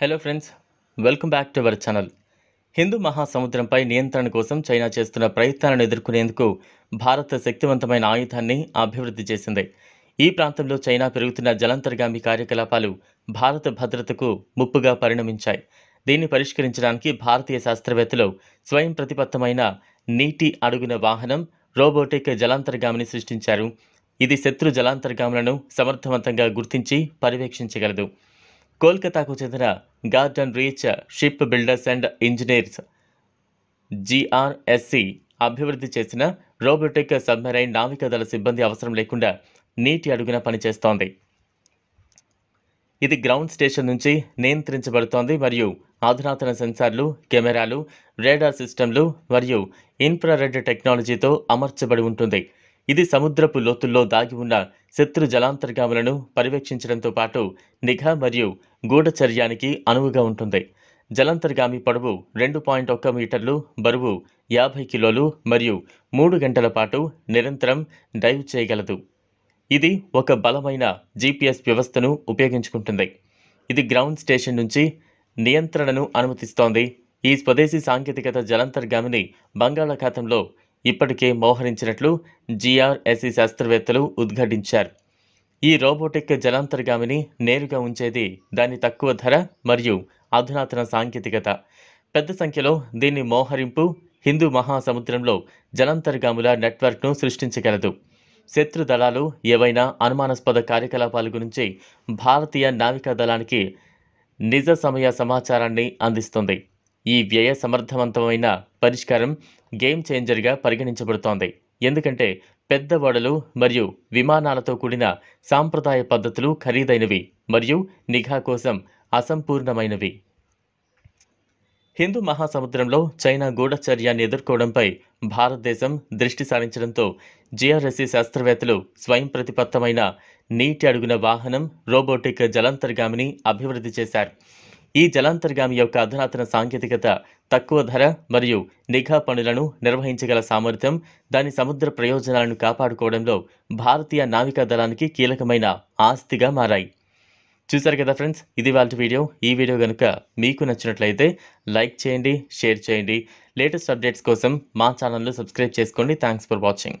hello friends welcome back to our channel హిందూ మహాసముద్రంపై నియంత్రణ కోసం చైనా చేస్తున్న ప్రయత్నాలను ఎదుర్కొనేందుకు భారత్ శక్తివంతమైన ఆయుధాన్ని అభివృద్ధి చేసింది ఈ ప్రాంతంలో చైనా పెరుగుతున్న జలంతర్గామి కార్యకలాపాలు భారత భద్రతకు ముప్పుగా పరిణమించాయి దీన్ని పరిష్కరించడానికి భారతీయ శాస్త్రవేత్తలు స్వయం ప్రతిపత్తమైన నీటి అడుగున వాహనం రోబోటిక్ జలాంతర్గామిని సృష్టించారు ఇది శత్రు జలాంతర్గాములను సమర్థవంతంగా గుర్తించి పర్యవేక్షించగలదు కోల్కతాకు చెందిన garden reach ship builders and engineers GRSE అభివృద్ధి చేసిన రోబోటిక్ సబ్మెరైన్ నావికాదళ సిబ్బంది అవసరం లేకుండా నీటి అడుగున పనిచేస్తోంది ఇది గ్రౌండ్ స్టేషన్ నుంచి నియంత్రించబడుతోంది మరియు అధునాతన సెన్సార్లు కెమెరాలు రేడార్ సిస్టంలు మరియు ఇన్ఫ్రారెడ్ టెక్నాలజీతో అమర్చబడి ఉంటుంది ఇది సముద్రపు లోతుల్లో దాగి ఉన్న శత్రు జలాంతర్గాములను పర్యవేక్షించడంతో పాటు నిఘా మరియు గూఢచర్యానికి అనువుగా ఉంటుంది జలాంతర్గామి పొడవు రెండు పాయింట్ ఒక్క మీటర్లు బరువు యాభై కిలోలు మరియు మూడు గంటల పాటు నిరంతరం డైవ్ చేయగలదు ఇది ఒక బలమైన జీపీఎస్ వ్యవస్థను ఉపయోగించుకుంటుంది ఇది గ్రౌండ్ స్టేషన్ నుంచి నియంత్రణను అనుమతిస్తోంది ఈ స్వదేశీ సాంకేతికత జలాంతర్గామిని బంగాళాఖాతంలో ఇప్పటికే మోహరించినట్లు జీఆర్ఎస్ఈ శాస్త్రవేత్తలు ఉద్ఘాటించారు ఈ రోబోటిక్ జలాంతర్గామిని నేరుగా ఉంచేది దాని తక్కువ ధర మరియు అధునాతన సాంకేతికత పెద్ద సంఖ్యలో దీని మోహరింపు హిందూ మహాసముద్రంలో జలాంతర్గాముల నెట్వర్క్ను సృష్టించగలదు శత్రు దళాలు ఏవైనా అనుమానాస్పద కార్యకలాపాల గురించి భారతీయ నావికా దళానికి నిజ సమయ సమాచారాన్ని అందిస్తుంది ఈ వ్యయ సమర్థవంతమైన పరిష్కారం గేమ్ చేంజర్గా పరిగణించబడుతోంది ఎందుకంటే పెద్ద ఓడలు మరియు విమానాలతో కూడిన సాంప్రదాయ పద్ధతులు ఖరీదైనవి మరియు నిఘా కోసం అసంపూర్ణమైనవి హిందూ మహాసముద్రంలో చైనా గూఢచర్యాన్ని ఎదుర్కోవడంపై భారతదేశం దృష్టి సారించడంతో జిఆర్ఎస్సి శాస్త్రవేత్తలు స్వయం ప్రతిపత్తమైన నీటి అడుగున వాహనం రోబోటిక్ జలంతర్గామిని అభివృద్ధి చేశారు ఈ జలాంతర్గామి యొక్క అధునాతన సాంకేతికత తక్కువ ధర మరియు నిఘా పనులను నిర్వహించగల సామర్థ్యం దాని సముద్ర ప్రయోజనాలను కాపాడుకోవడంలో భారతీయ నావికా దళానికి కీలకమైన ఆస్తిగా మారాయి చూశారు కదా ఫ్రెండ్స్ ఇది వాళ్ళ వీడియో ఈ వీడియో కనుక మీకు నచ్చినట్లయితే లైక్ చేయండి షేర్ చేయండి లేటెస్ట్ అప్డేట్స్ కోసం మా ఛానల్ను సబ్స్క్రైబ్ చేసుకోండి థ్యాంక్స్ ఫర్ వాచింగ్